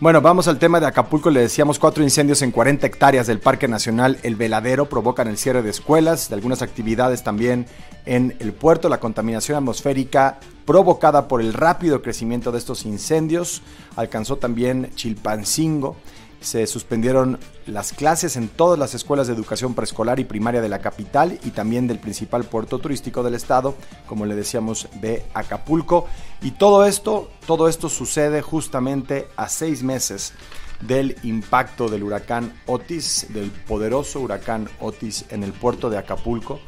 Bueno, vamos al tema de Acapulco. Le decíamos cuatro incendios en 40 hectáreas del Parque Nacional El Veladero provocan el cierre de escuelas, de algunas actividades también en el puerto, la contaminación atmosférica provocada por el rápido crecimiento de estos incendios alcanzó también Chilpancingo se suspendieron las clases en todas las escuelas de educación preescolar y primaria de la capital y también del principal puerto turístico del estado, como le decíamos, de Acapulco. Y todo esto, todo esto sucede justamente a seis meses del impacto del huracán Otis, del poderoso huracán Otis en el puerto de Acapulco.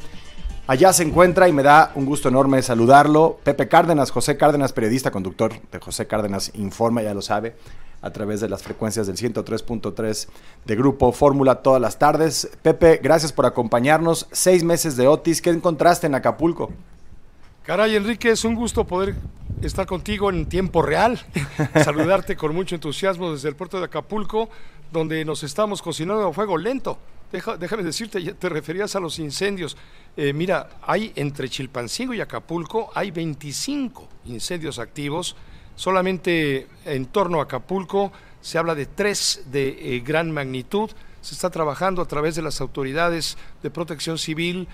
Allá se encuentra y me da un gusto enorme saludarlo. Pepe Cárdenas, José Cárdenas, periodista, conductor de José Cárdenas Informa, ya lo sabe a través de las frecuencias del 103.3 de Grupo Fórmula todas las tardes. Pepe, gracias por acompañarnos. Seis meses de Otis, ¿qué encontraste en Acapulco? Caray, Enrique, es un gusto poder estar contigo en tiempo real, saludarte con mucho entusiasmo desde el puerto de Acapulco, donde nos estamos cocinando a fuego lento. déjame decirte, te referías a los incendios. Eh, mira, hay entre Chilpancingo y Acapulco, hay 25 incendios activos Solamente en torno a Acapulco se habla de tres de eh, gran magnitud. Se está trabajando a través de las autoridades de protección civil,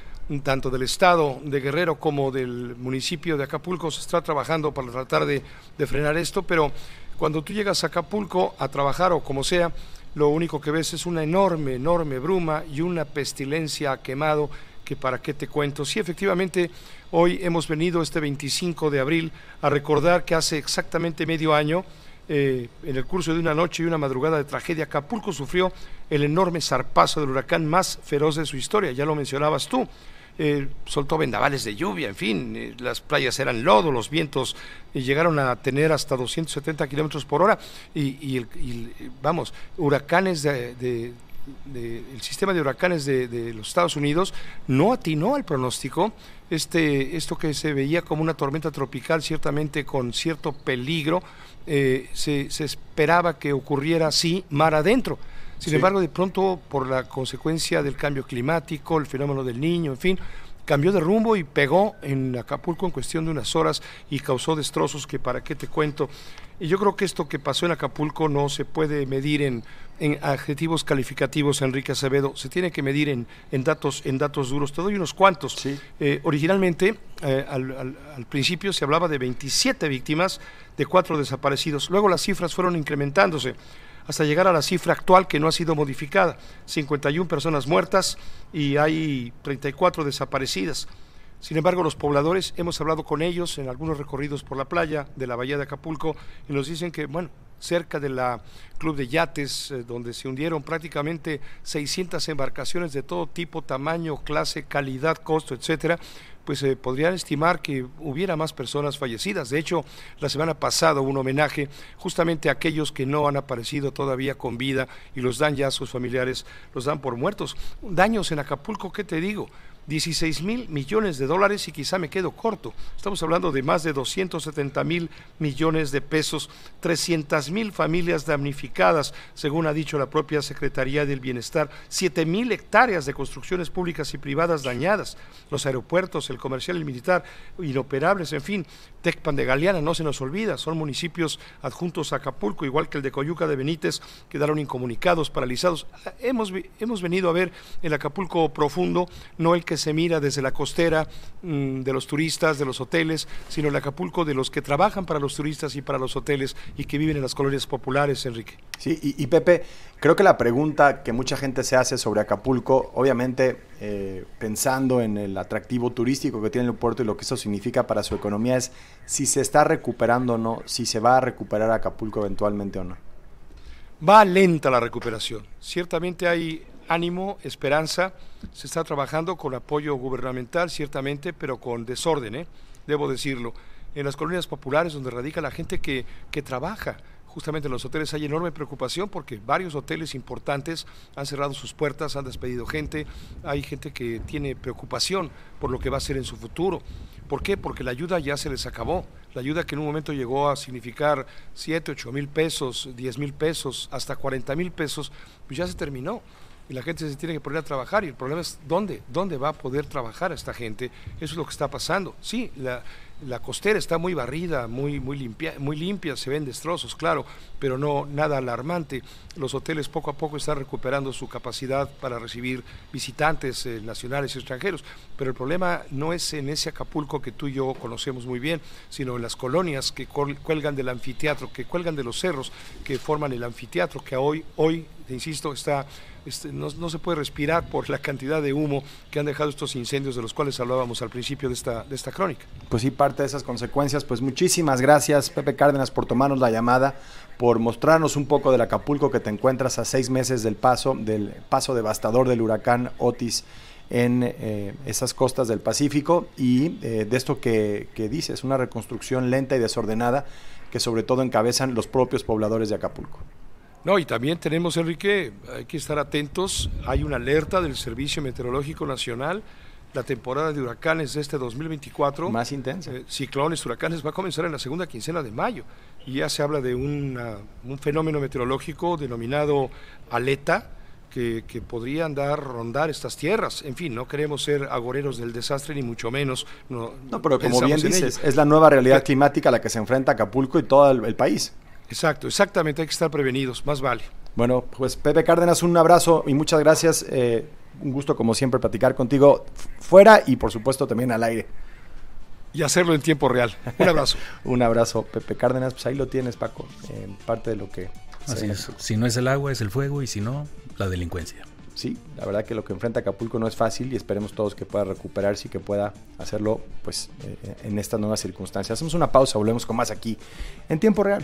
tanto del estado de Guerrero como del municipio de Acapulco. Se está trabajando para tratar de, frenar esto, pero cuando tú llegas a Acapulco a trabajar o como sea, lo único que ves es una enorme, enorme bruma y una pestilencia quemado para qué te cuento. Sí, efectivamente, hoy hemos venido este 25 de abril a recordar que hace exactamente medio año, eh, en el curso de una noche y una madrugada de tragedia, Acapulco sufrió el enorme zarpazo del huracán más feroz de su historia, ya lo mencionabas tú. Eh, soltó vendavales de lluvia, en fin, eh, las playas eran lodo, los vientos llegaron a tener hasta 270 kilómetros por hora y, vamos, huracanes de, el sistema de huracanes de, los Estados Unidos no atinó al pronóstico. Este, esto que se veía como una tormenta tropical, ciertamente con cierto peligro, eh, se, esperaba que ocurriera así mar adentro. Sin embargo, de pronto, por la consecuencia del cambio climático, el fenómeno del niño, en fin, cambió de rumbo y pegó en Acapulco en cuestión de unas horas y causó destrozos que para qué te cuento. Y yo creo que esto que pasó en Acapulco no se puede medir en, adjetivos calificativos, Enrique Acevedo, se tiene que medir en, datos, en datos duros. Te doy unos cuantos. Eh, originalmente, eh, al, al, principio se hablaba de 27 víctimas, de cuatro desaparecidos. Luego las cifras fueron incrementándose hasta llegar a la cifra actual que no ha sido modificada. 51 personas muertas y hay 34 desaparecidas. Sin embargo, los pobladores, hemos hablado con ellos en algunos recorridos por la playa de la bahía de Acapulco y nos dicen que, bueno, cerca del club de yates, eh, donde se hundieron prácticamente 600 embarcaciones de todo tipo, tamaño, clase, calidad, costo, etcétera, pues se eh, podrían estimar que hubiera más personas fallecidas. De hecho, la semana pasada hubo un homenaje justamente a aquellos que no han aparecido todavía con vida y los dan ya a sus familiares, los dan por muertos. Daños en Acapulco, ¿qué te digo? 16 mil millones de dólares y quizá me quedo corto. Estamos hablando de más de 270 mil millones de pesos, 300 mil familias damnificadas, según ha dicho la propia Secretaría del Bienestar, 7 mil hectáreas de construcciones públicas y privadas dañadas, los aeropuertos, el comercial, el militar, inoperables, en fin, Tecpan de Galeana, no se nos olvida, son municipios adjuntos a Acapulco, igual que el de Coyuca de Benítez, quedaron incomunicados, paralizados. Hemos, hemos venido a ver el Acapulco profundo, no el que se mira desde la costera mm, de los turistas, de los hoteles, sino el Acapulco de los que trabajan para los turistas y para los hoteles y que viven en las colonias populares, Enrique. Sí, y, Pepe, creo que la pregunta que mucha gente se hace sobre Acapulco, obviamente eh, pensando en el atractivo turístico que tiene el puerto y lo que eso significa para su economía, es si se está recuperando o no, si se va a recuperar Acapulco eventualmente o no. Va lenta la recuperación. Ciertamente hay ánimo, esperanza. Se está trabajando con apoyo gubernamental, ciertamente, pero con desorden, ¿eh? debo decirlo. En las colonias populares donde radica la gente que, que trabaja, justamente en los hoteles hay enorme preocupación porque varios hoteles importantes han cerrado sus puertas, han despedido gente, hay gente que tiene preocupación por lo que va a ser en su futuro. ¿Por qué? Porque la ayuda ya se les acabó. La ayuda que en un momento llegó a significar 7, 8 mil pesos, 10 mil pesos, hasta 40 mil pesos, pues ya se terminó y la gente se tiene que poner a trabajar y el problema es dónde, dónde va a poder trabajar esta gente. Eso es lo que está pasando. Sí, la, costera está muy barrida, muy, muy, limpia, muy limpia, se ven destrozos, claro, pero no nada alarmante. Los hoteles poco a poco están recuperando su capacidad para recibir visitantes eh, nacionales y extranjeros, pero el problema no es en ese Acapulco que tú y yo conocemos muy bien, sino en las colonias que cuelgan del anfiteatro, que cuelgan de los cerros, que forman el anfiteatro, que hoy, hoy insisto, está, este, no, se puede respirar por la cantidad de humo que han dejado estos incendios de los cuales hablábamos al principio de esta, de esta crónica. Pues sí, parte de esas consecuencias, pues muchísimas gracias Pepe Cárdenas por tomarnos la llamada, por mostrarnos un poco del Acapulco que te encuentras a seis meses del paso, del paso devastador del huracán Otis en eh, esas costas del Pacífico y eh, de esto que, que dices, una reconstrucción lenta y desordenada que sobre todo encabezan los propios pobladores de Acapulco. No, y también tenemos, Enrique, hay que estar atentos, hay una alerta del Servicio Meteorológico Nacional, la temporada de huracanes de este 2024. Más intensa. Eh, ciclones, huracanes, va a comenzar en la segunda quincena de mayo. Y ya se habla de un fenómeno meteorológico denominado aleta, que, podría andar, andar rondar estas tierras. En fin, no queremos ser agoreros del desastre, ni mucho menos. No, pero como bien dices, es la nueva realidad eh, climática a la que se enfrenta Acapulco y todo el país. Exacto, exactamente, hay que estar prevenidos, más vale. Bueno, pues Pepe Cárdenas, un abrazo y muchas gracias. Eh, un gusto, como siempre, platicar contigo fuera y, por supuesto, también al aire. Y hacerlo en tiempo real. Un abrazo. un abrazo, Pepe Cárdenas. Pues ahí lo tienes, Paco, en parte de lo que... Así es. Si no es el agua, es el fuego y si no, la delincuencia sí, la verdad que lo que enfrenta Acapulco no es fácil y esperemos todos que pueda recuperarse y que pueda hacerlo pues eh, en estas nuevas circunstancias. Hacemos una pausa, volvemos con más aquí en tiempo real.